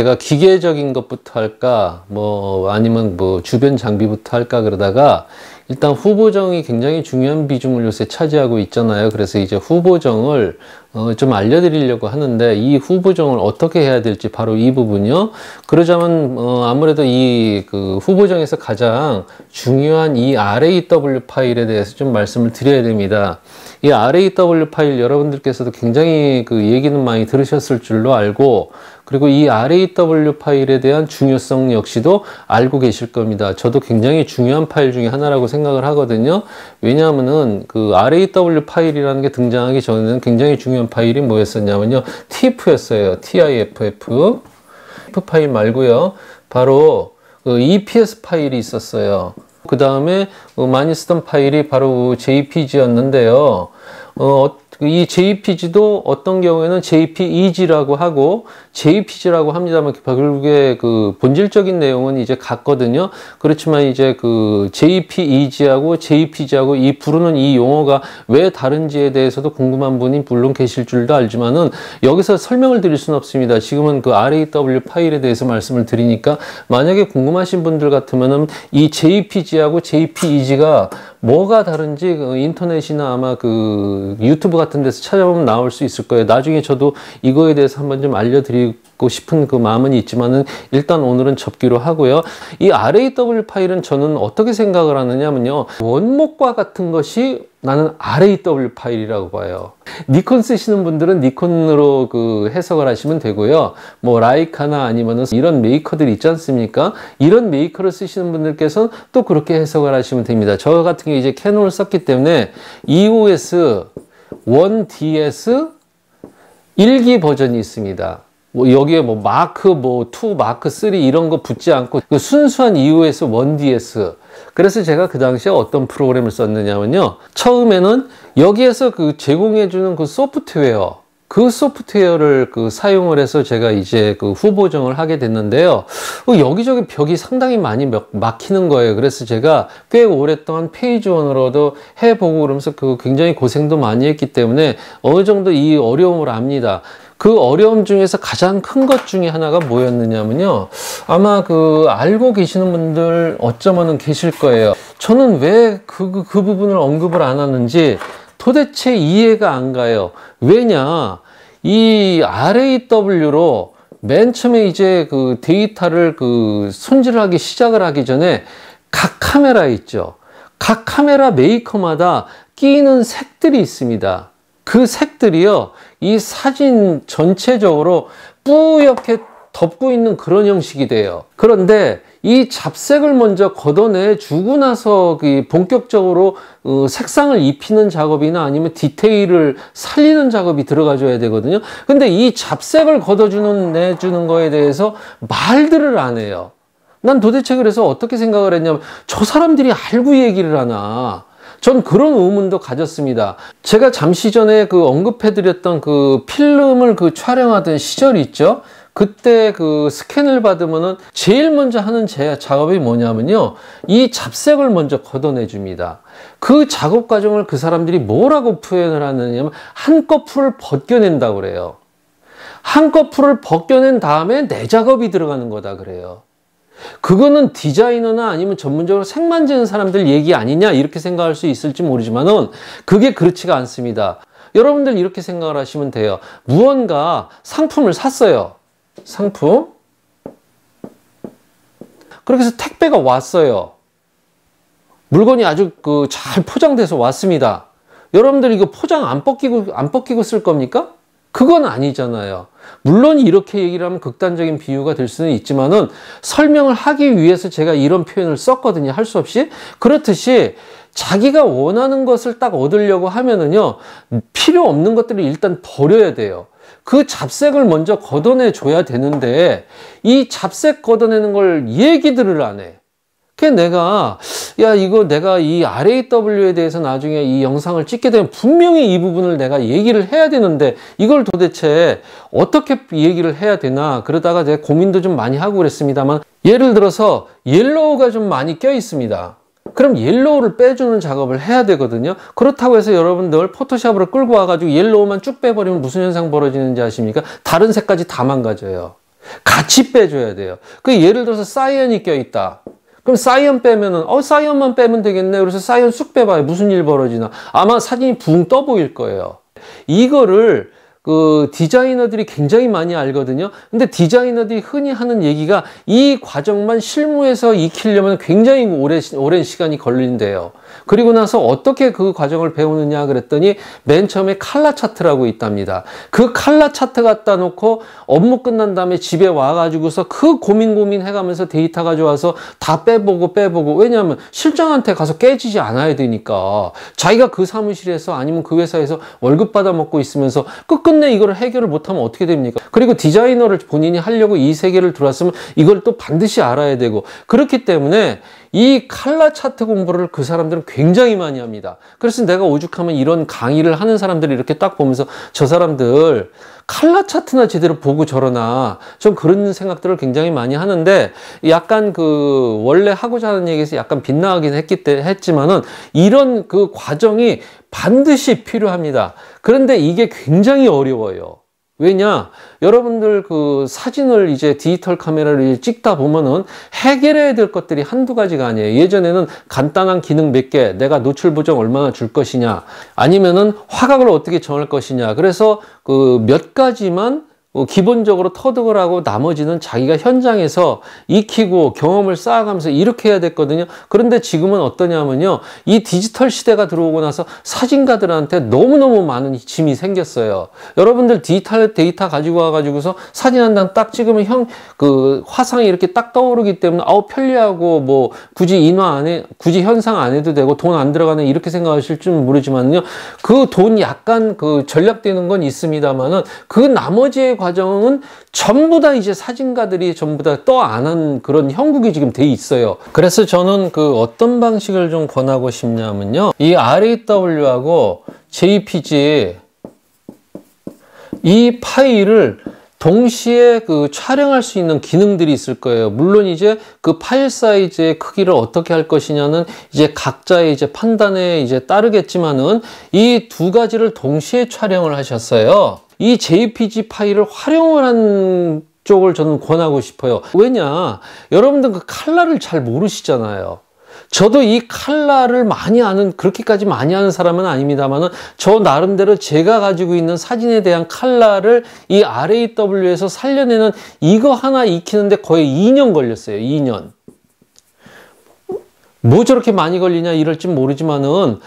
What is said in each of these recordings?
제가 기계적인 것부터 할까 뭐 아니면 뭐 주변 장비부터 할까 그러다가 일단 후보정이 굉장히 중요한 비중을 요새 차지하고 있잖아요 그래서 이제 후보정을 어, 좀 알려드리려고 하는데 이 후보정을 어떻게 해야 될지 바로 이 부분이요 그러자면 어, 아무래도 이 그 후보정에서 가장 중요한 이 RAW 파일에 대해서 좀 말씀을 드려야 됩니다 이 RAW 파일 여러분들께서도 굉장히 그 얘기는 많이 들으셨을 줄로 알고 그리고 이 RAW 파일에 대한 중요성 역시도 알고 계실 겁니다. 저도 굉장히 중요한 파일 중에 하나라고 생각을 하거든요. 왜냐하면은 그 RAW 파일이라는 게 등장하기 전에는 굉장히 중요한 파일이 뭐였었냐면요. TIFF였어요. TIFF. TIFF 파일 말고요. 바로 그 EPS 파일이 있었어요. 그 다음에 그 많이 쓰던 파일이 바로 JPG였는데요. 어, 그 이 JPG도 어떤 경우에는 JPEG라고 하고 JPG라고 합니다만 결국에 그 본질적인 내용은 이제 같거든요. 그렇지만 이제 그 JPEG하고 JPG하고 이 부르는 이 용어가 왜 다른지에 대해서도 궁금한 분이 물론 계실 줄도 알지만은 여기서 설명을 드릴 수는 없습니다. 지금은 그 RAW 파일에 대해서 말씀을 드리니까 만약에 궁금하신 분들 같으면은 이 JPG하고 JPEG가 뭐가 다른지 그 인터넷이나 아마 그 유튜브 같은 데서 찾아보면 나올 수 있을 거예요. 나중에 저도 이거에 대해서 한번 좀 알려드리고 싶은 그 마음은 있지만은 일단 오늘은 접기로 하고요. 이 RAW 파일은 저는 어떻게 생각을 하느냐면요. 원목과 같은 것이 나는 RAW 파일이라고 봐요. 니콘 쓰시는 분들은 니콘으로 그 해석을 하시면 되고요. 뭐 라이카나 아니면은 이런 메이커들 있지 않습니까? 이런 메이커를 쓰시는 분들께서는 또 그렇게 해석을 하시면 됩니다. 저 같은 경우 이제 캐논을 썼기 때문에 EOS 1DS 1기 버전이 있습니다. 뭐 여기에 뭐 마크 뭐 2, 마크 3 이런 거 붙지 않고 그 순수한 이 EOS 1DS 그래서 제가 그 당시에 어떤 프로그램을 썼느냐면요 처음에는 여기에서 그 제공해주는 그 소프트웨어 그 소프트웨어를 그 사용을 해서 제가 이제 그 후보정을 하게 됐는데요. 그 여기저기 벽이 상당히 많이 막히는 거예요. 그래서 제가 꽤 오랫동안 페이지원으로도 해보고 그러면서 그 굉장히 고생도 많이 했기 때문에 어느 정도 이 어려움을 압니다. 그 어려움 중에서 가장 큰 것 중에 하나가 뭐였느냐면요. 아마 그 알고 계시는 분들 어쩌면 계실 거예요. 저는 왜그 그, 그 부분을 언급을 안 하는지 도대체 이해가 안 가요. 왜냐? 이 RAW로 맨 처음에 이제 그 데이터를 그 손질하기 시작을 하기 전에 각 카메라 있죠. 각 카메라 메이커마다 끼는 색들이 있습니다. 그 색들이요. 이 사진 전체적으로 뿌옇게 덮고 있는 그런 형식이 돼요. 그런데 이 잡색을 먼저 걷어내 주고 나서 그 본격적으로 어, 색상을 입히는 작업이나 아니면 디테일을 살리는 작업이 들어가줘야 되거든요. 근데 이 잡색을 걷어주는 내주는 거에 대해서 말들을 안 해요. 난 도대체 그래서 어떻게 생각을 했냐면 저 사람들이 알고 얘기를 하나 전 그런 의문도 가졌습니다. 제가 잠시 전에 그 언급해드렸던 그 필름을 그 촬영하던 시절이 있죠. 그때 그 스캔을 받으면은 제일 먼저 하는 제 작업이 뭐냐면요. 이 잡색을 먼저 걷어내 줍니다. 그 작업 과정을 그 사람들이 뭐라고 표현을 하느냐면 한꺼풀을 벗겨낸다고 그래요. 한꺼풀을 벗겨낸 다음에 내 작업이 들어가는 거다 그래요. 그거는 디자이너나 아니면 전문적으로 색 만지는 사람들 얘기 아니냐 이렇게 생각할 수 있을지 모르지만은 그게 그렇지가 않습니다. 여러분들 이렇게 생각을 하시면 돼요. 무언가 상품을 샀어요. 상품. 그렇게 해서 택배가 왔어요. 물건이 아주 그 잘 포장돼서 왔습니다. 여러분들 이거 포장 안 벗기고 안 벗기고 쓸 겁니까? 그건 아니잖아요. 물론 이렇게 얘기를 하면 극단적인 비유가 될 수는 있지만은 설명을 하기 위해서 제가 이런 표현을 썼거든요. 할 수 없이. 그렇듯이 자기가 원하는 것을 딱 얻으려고 하면은요. 필요 없는 것들을 일단 버려야 돼요. 그 잡색을 먼저 걷어내 줘야 되는데 이 잡색 걷어내는 걸 얘기들을 안 해. 그게 내가 야 이거 내가 이 RAW에 대해서 나중에 이 영상을 찍게 되면 분명히 이 부분을 내가 얘기를 해야 되는데 이걸 도대체 어떻게 얘기를 해야 되나 그러다가 제가 고민도 좀 많이 하고 그랬습니다만 예를 들어서 옐로우가 좀 많이 껴 있습니다 그럼 옐로우를 빼주는 작업을 해야 되거든요 그렇다고 해서 여러분들 포토샵으로 끌고 와가지고 옐로우만 쭉 빼버리면 무슨 현상 벌어지는지 아십니까? 다른 색까지 다 망가져요 같이 빼줘야 돼요 그 예를 들어서 사이언이 껴있다 그럼 사이언 빼면은 어 사이언만 빼면 되겠네. 그래서 사이언 쑥 빼봐요. 무슨 일 벌어지나. 아마 사진이 붕 떠 보일 거예요. 이거를 그 디자이너들이 굉장히 많이 알거든요. 근데 디자이너들이 흔히 하는 얘기가 이 과정만 실무에서 익히려면 굉장히 오래, 오랜 시간이 걸린대요. 그리고 나서 어떻게 그 과정을 배우느냐 그랬더니 맨 처음에 칼라 차트라고 있답니다. 그 칼라 차트 갖다 놓고 업무 끝난 다음에 집에 와가지고서 그 고민 고민 해가면서 데이터 가져와서 다 빼보고 빼보고 왜냐하면 실장한테 가서 깨지지 않아야 되니까 자기가 그 사무실에서 아니면 그 회사에서 월급 받아 먹고 있으면서 끝끝내 이거를 해결을 못하면 어떻게 됩니까? 그리고 디자이너를 본인이 하려고 이 세계를 들어왔으면 이걸 또 반드시 알아야 되고 그렇기 때문에 이 칼라 차트 공부를 그 사람들은 굉장히 많이 합니다. 그래서 내가 오죽하면 이런 강의를 하는 사람들이 이렇게 딱 보면서 저 사람들 칼라 차트나 제대로 보고 저러나 좀 그런 생각들을 굉장히 많이 하는데 약간 그 원래 하고자 하는 얘기에서 약간 빗나가긴 했기 때 했지만은 이런 그 과정이 반드시 필요합니다. 그런데 이게 굉장히 어려워요. 왜냐? 여러분들 그 사진을 이제 디지털 카메라를 이제 찍다 보면은 해결해야 될 것들이 한두 가지가 아니에요. 예전에는 간단한 기능 몇 개, 내가 노출 보정 얼마나 줄 것이냐, 아니면은 화각을 어떻게 정할 것이냐. 그래서 그 몇 가지만 어, 기본적으로 터득을 하고 나머지는 자기가 현장에서 익히고 경험을 쌓아가면서 이렇게 해야 됐거든요. 그런데 지금은 어떠냐면요. 이 디지털 시대가 들어오고 나서 사진가들한테 너무너무 많은 짐이 생겼어요. 여러분들 디지털 데이터 가지고 와가지고서 사진 한 장 딱 찍으면 형, 그 화상이 이렇게 딱 떠오르기 때문에 아우 편리하고 뭐 굳이 인화 안 해, 굳이 현상 안 해도 되고 돈 안 들어가네 이렇게 생각하실지는 모르지만요. 그 돈 약간 그 전략되는 건 있습니다만은 그 나머지의 과정은 전부 다 이제 사진가들이 전부 다 떠안은 그런 형국이 지금 돼 있어요. 그래서 저는 그 어떤 방식을 좀 권하고 싶냐면요. 이 RAW하고 JPG 이 파일을 동시에 그 촬영할 수 있는 기능들이 있을 거예요. 물론 이제 그 파일 사이즈의 크기를 어떻게 할 것이냐는 이제 각자의 이제 판단에 이제 따르겠지만은 이 두 가지를 동시에 촬영을 하셨어요. 이 JPG 파일을 활용을 한 쪽을 저는 권하고 싶어요. 왜냐? 여러분들 그 칼라를 잘 모르시잖아요. 저도 이 칼라를 많이 아는 그렇게까지 많이 아는 사람은 아닙니다만은 저 나름대로 제가 가지고 있는 사진에 대한 칼라를 이 RAW에서 살려내는 이거 하나 익히는데 거의 2년 걸렸어요. 2년. 뭐 저렇게 많이 걸리냐 이럴진 모르지만은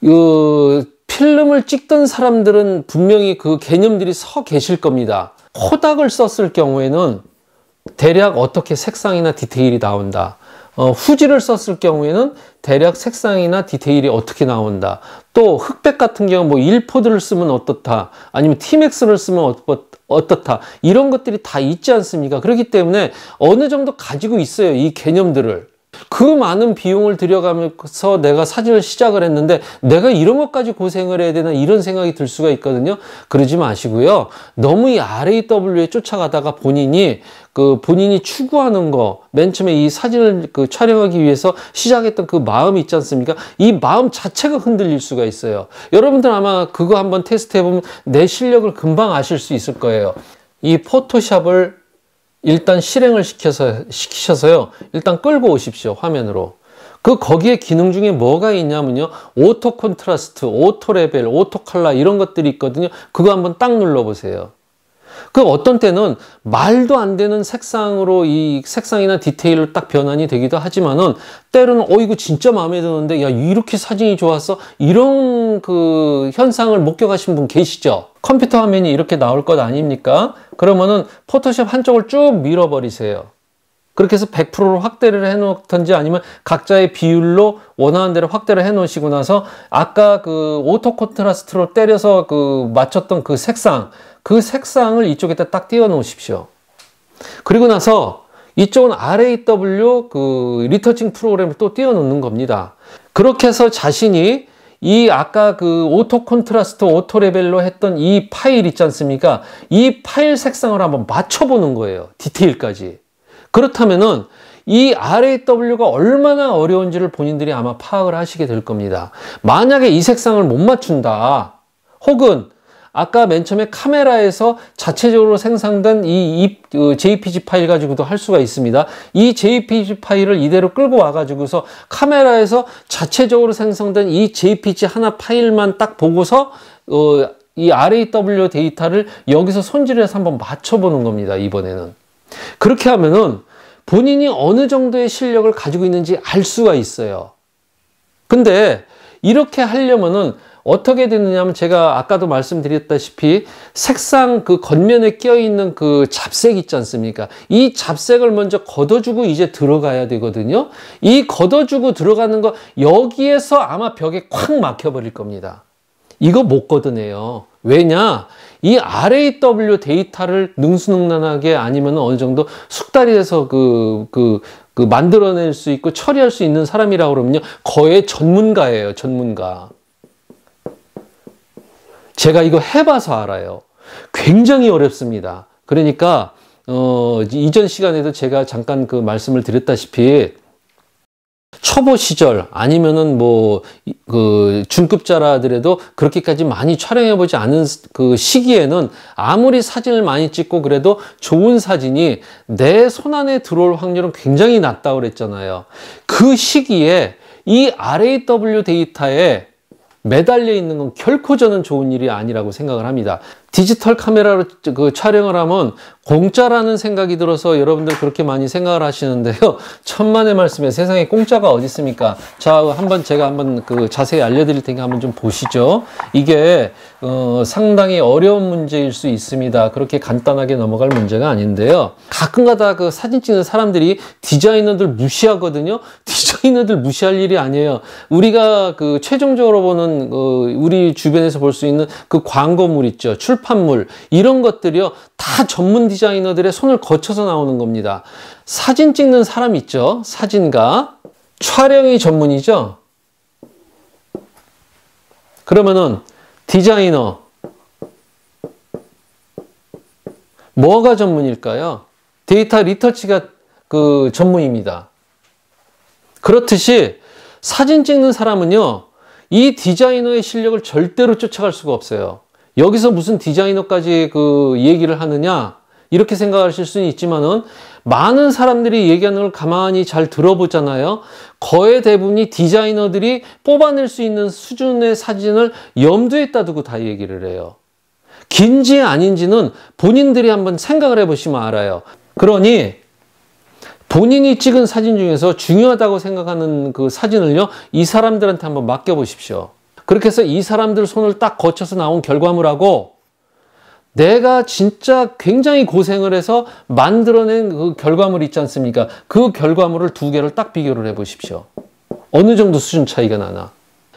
그 필름을 찍던 사람들은 분명히 그 개념들이 서 계실 겁니다. 코닥을 썼을 경우에는 대략 어떻게 색상이나 디테일이 나온다. 어, 후지를 썼을 경우에는 대략 색상이나 디테일이 어떻게 나온다. 또 흑백 같은 경우 는뭐 일포드를 쓰면 어떻다. 아니면 티맥스를 쓰면 어떻, 어떻다. 이런 것들이 다 있지 않습니까? 그렇기 때문에 어느 정도 가지고 있어요. 이 개념들을. 그 많은 비용을 들여가면서 내가 사진을 시작을 했는데 내가 이런 것까지 고생을 해야 되나 이런 생각이 들 수가 있거든요. 그러지 마시고요. 너무 이 RAW에 쫓아가다가 본인이 그 본인이 추구하는 거, 맨 처음에 이 사진을 그 촬영하기 위해서 시작했던 그 마음이 있지 않습니까? 이 마음 자체가 흔들릴 수가 있어요. 여러분들 아마 그거 한번 테스트 해보면 내 실력을 금방 아실 수 있을 거예요. 이 포토샵을 일단 실행을 시켜서 시키셔서요. 일단 끌고 오십시오. 화면으로. 그 거기에 기능 중에 뭐가 있냐면요. 오토 컨트라스트, 오토 레벨, 오토 칼라 이런 것들이 있거든요. 그거 한번 딱 눌러 보세요. 그 어떤 때는 말도 안 되는 색상으로 이 색상이나 디테일로 딱 변환이 되기도 하지만은 때로는 어 이거 진짜 마음에 드는데 야 이렇게 사진이 좋았어 이런 그 현상을 목격하신 분 계시죠? 컴퓨터 화면이 이렇게 나올 것 아닙니까? 그러면은 포토샵 한쪽을 쭉 밀어버리세요. 그렇게 해서 100%로 확대를 해놓던지 아니면 각자의 비율로 원하는 대로 확대를 해놓으시고 나서 아까 그 오토 콘트라스트로 때려서 그 맞췄던 그 색상 그 색상을 이쪽에다 딱 띄워 놓으십시오. 그리고 나서 이쪽은 RAW 그 리터칭 프로그램을 또 띄워 놓는 겁니다. 그렇게 해서 자신이 이 아까 그 오토 콘트라스트 오토 레벨로 했던 이 파일 있지 않습니까? 이 파일 색상을 한번 맞춰보는 거예요. 디테일까지. 그렇다면은 이 RAW가 얼마나 어려운지를 본인들이 아마 파악을 하시게 될 겁니다. 만약에 이 색상을 못 맞춘다. 혹은 아까 맨 처음에 카메라에서 자체적으로 생성된 이 그 JPG 파일 가지고도 할 수가 있습니다. 이 JPG 파일을 이대로 끌고 와가지고서 카메라에서 자체적으로 생성된 이 JPG 하나 파일만 딱 보고서 어, 이 RAW 데이터를 여기서 손질해서 한번 맞춰보는 겁니다. 이번에는. 그렇게 하면은 본인이 어느 정도의 실력을 가지고 있는지 알 수가 있어요. 근데 이렇게 하려면은 어떻게 되느냐면 하 제가 아까도 말씀드렸다시피 색상 그 겉면에 끼어 있는 그 잡색 있지 않습니까? 이 잡색을 먼저 걷어주고 이제 들어가야 되거든요. 이 걷어주고 들어가는 거 여기에서 아마 벽에 콱 막혀 버릴 겁니다. 이거 못 걷어내요. 왜냐? 이 RAW 데이터를 능수능란하게 아니면 어느 정도 숙달이돼서 그, 그, 그 만들어낼 수 있고 처리할 수 있는 사람이라고 그러면요. 거의 전문가예요. 전문가. 제가 이거 해봐서 알아요. 굉장히 어렵습니다. 그러니까, 어, 이전 시간에도 제가 잠깐 그 말씀을 드렸다시피 초보 시절 아니면은 뭐 그 중급자라 하더라도 그렇게까지 많이 촬영해 보지 않은 그 시기에는 아무리 사진을 많이 찍고 그래도 좋은 사진이 내 손안에 들어올 확률은 굉장히 낮다고 그랬잖아요. 그 시기에 이 RAW 데이터에 매달려 있는 건 결코 저는 좋은 일이 아니라고 생각을 합니다. 디지털 카메라로 그 촬영을 하면 공짜라는 생각이 들어서 여러분들 그렇게 많이 생각을 하시는데요. 천만의 말씀에 세상에 공짜가 어디 있습니까? 자, 한번 제가 한번 그 자세히 알려드릴 테니까 한번 좀 보시죠. 이게 어, 상당히 어려운 문제일 수 있습니다. 그렇게 간단하게 넘어갈 문제가 아닌데요. 가끔가다 그 사진 찍는 사람들이 디자이너들 무시하거든요. 디자이너들 무시할 일이 아니에요. 우리가 그 최종적으로 보는 그 우리 주변에서 볼 수 있는 그 광고물 있죠. 출판물 이런 것들이요. 다 전문 디자이너들의 손을 거쳐서 나오는 겁니다. 사진 찍는 사람 있죠? 사진가. 촬영이 전문이죠? 그러면은 디자이너. 뭐가 전문일까요? 데이터 리터치가 그 전문입니다. 그렇듯이 사진 찍는 사람은요, 이 디자이너의 실력을 절대로 쫓아갈 수가 없어요. 여기서 무슨 디자이너까지 그 얘기를 하느냐? 이렇게 생각하실 수는 있지만은 많은 사람들이 얘기하는 걸 가만히 잘 들어보잖아요. 거의 대부분이 디자이너들이 뽑아낼 수 있는 수준의 사진을 염두에다 두고 다 얘기를 해요. 긴지 아닌지는 본인들이 한번 생각을 해보시면 알아요. 그러니 본인이 찍은 사진 중에서 중요하다고 생각하는 그 사진을요, 이 사람들한테 한번 맡겨보십시오. 그렇게 해서 이 사람들 손을 딱 거쳐서 나온 결과물하고 내가 진짜 굉장히 고생을 해서 만들어낸 그 결과물 있지 않습니까? 그 결과물을 두 개를 딱 비교를 해 보십시오. 어느 정도 수준 차이가 나나.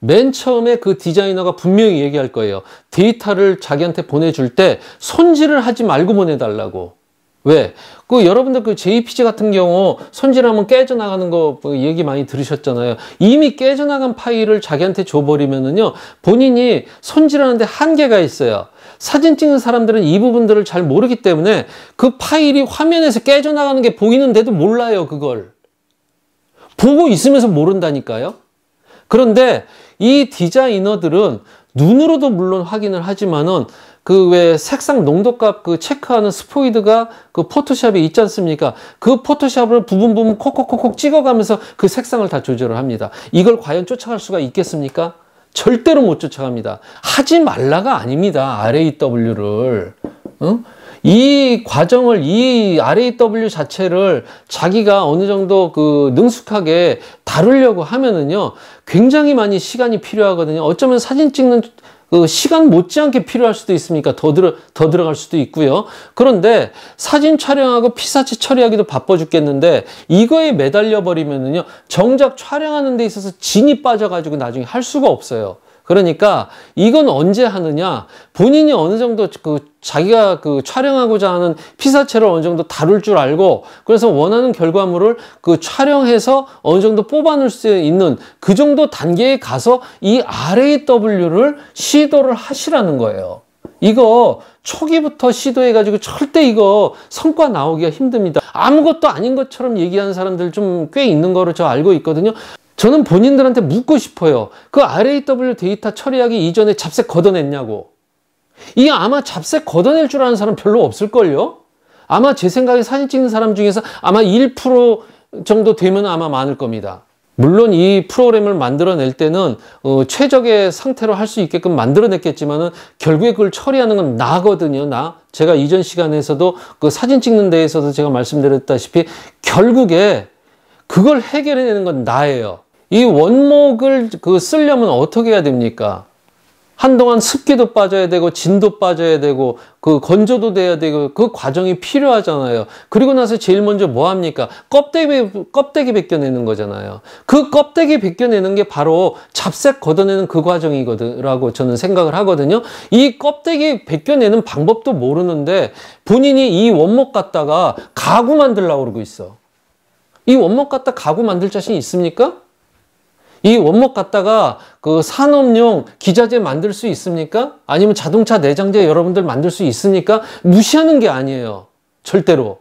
맨 처음에 그 디자이너가 분명히 얘기할 거예요. 데이터를 자기한테 보내줄 때 손질을 하지 말고 보내달라고. 왜? 그 여러분들 그 JPG 같은 경우 손질하면 깨져나가는 거 그 얘기 많이 들으셨잖아요. 이미 깨져나간 파일을 자기한테 줘버리면은요, 본인이 손질하는데 한계가 있어요. 사진 찍는 사람들은 이 부분들을 잘 모르기 때문에 그 파일이 화면에서 깨져나가는 게 보이는데도 몰라요, 그걸. 보고 있으면서 모른다니까요. 그런데 이 디자이너들은 눈으로도 물론 확인을 하지만은 그 왜 색상 농도값 그 체크하는 스포이드가 그 포토샵에 있지 않습니까? 그 포토샵을 부분 부분 콕콕콕콕 찍어가면서 그 색상을 다 조절을 합니다. 이걸 과연 쫓아갈 수가 있겠습니까? 절대로 못 쫓아갑니다. 하지 말라가 아닙니다. RAW를. 응? 이 과정을 이 RAW 자체를 자기가 어느 정도 그 능숙하게 다루려고 하면은요 굉장히 많이 시간이 필요하거든요 어쩌면 사진 찍는 그 시간 못지않게 필요할 수도 있으니까 더, 들어, 더 들어갈 수도 있고요. 그런데 사진 촬영하고 피사체 처리하기도 바빠 죽겠는데 이거에 매달려 버리면은요. 정작 촬영하는 데 있어서 진이 빠져가지고 나중에 할 수가 없어요. 그러니까 이건 언제 하느냐 본인이 어느 정도 그 자기가 그 촬영하고자 하는 피사체를 어느 정도 다룰 줄 알고 그래서 원하는 결과물을 그 촬영해서 어느 정도 뽑아낼 수 있는 그 정도 단계에 가서 이 RAW를 시도를 하시라는 거예요. 이거 초기부터 시도해가지고 절대 이거 성과 나오기가 힘듭니다. 아무것도 아닌 것처럼 얘기하는 사람들 좀 꽤 있는 거로 저 알고 있거든요. 저는 본인들한테 묻고 싶어요. 그 RAW 데이터 처리하기 이전에 잡색 걷어냈냐고. 이게 아마 잡색 걷어낼 줄 아는 사람 별로 없을걸요? 아마 제 생각에 사진 찍는 사람 중에서 아마 1% 정도 되면 아마 많을 겁니다. 물론 이 프로그램을 만들어낼 때는 어, 최적의 상태로 할 수 있게끔 만들어냈겠지만 은 결국에 그걸 처리하는 건 나거든요. 나. 제가 이전 시간에서도 그 사진 찍는 데에서도 제가 말씀드렸다시피 결국에 그걸 해결해내는 건 나예요. 이 원목을 그 쓰려면 어떻게 해야 됩니까? 한동안 습기도 빠져야 되고 진도 빠져야 되고 그 건조도 돼야 되고 그 과정이 필요하잖아요. 그리고 나서 제일 먼저 뭐 합니까? 껍데기 껍데기 벗겨내는 거잖아요. 그 껍데기 벗겨내는 게 바로 잡색 걷어내는 그 과정이거든라고 저는 생각을 하거든요. 이 껍데기 벗겨내는 방법도 모르는데 본인이 이 원목 갖다가 가구 만들라고 그러고 있어. 이 원목 갖다 가구 만들 자신 있습니까? 이 원목 갖다가 그 산업용 기자재 만들 수 있습니까? 아니면 자동차 내장재 여러분들 만들 수 있습니까? 무시하는 게 아니에요. 절대로.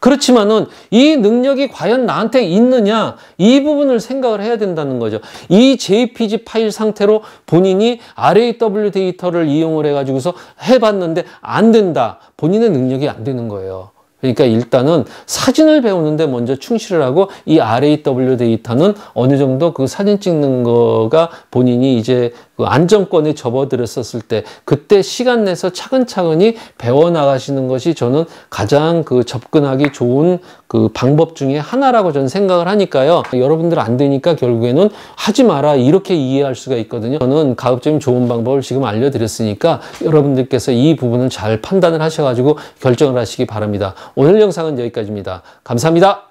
그렇지만은 이 능력이 과연 나한테 있느냐 이 부분을 생각을 해야 된다는 거죠. 이 JPG 파일 상태로 본인이 RAW 데이터를 이용을 해가지고서 해봤는데 안 된다. 본인의 능력이 안 되는 거예요. 그러니까 일단은 사진을 배우는데 먼저 충실을 하고 이 RAW 데이터는 어느 정도 그 사진 찍는 거가 본인이 이제 그 안정권에 접어들었었을 때 그때 시간 내서 차근차근히 배워 나가시는 것이 저는 가장 그 접근하기 좋은 그 방법 중에 하나라고 저는 생각을 하니까요. 여러분들 안 되니까 결국에는 하지 마라 이렇게 이해할 수가 있거든요. 저는 가급적 이면 좋은 방법을 지금 알려드렸으니까 여러분들께서 이 부분을 잘 판단을 하셔가지고 결정을 하시기 바랍니다. 오늘 영상은 여기까지입니다. 감사합니다.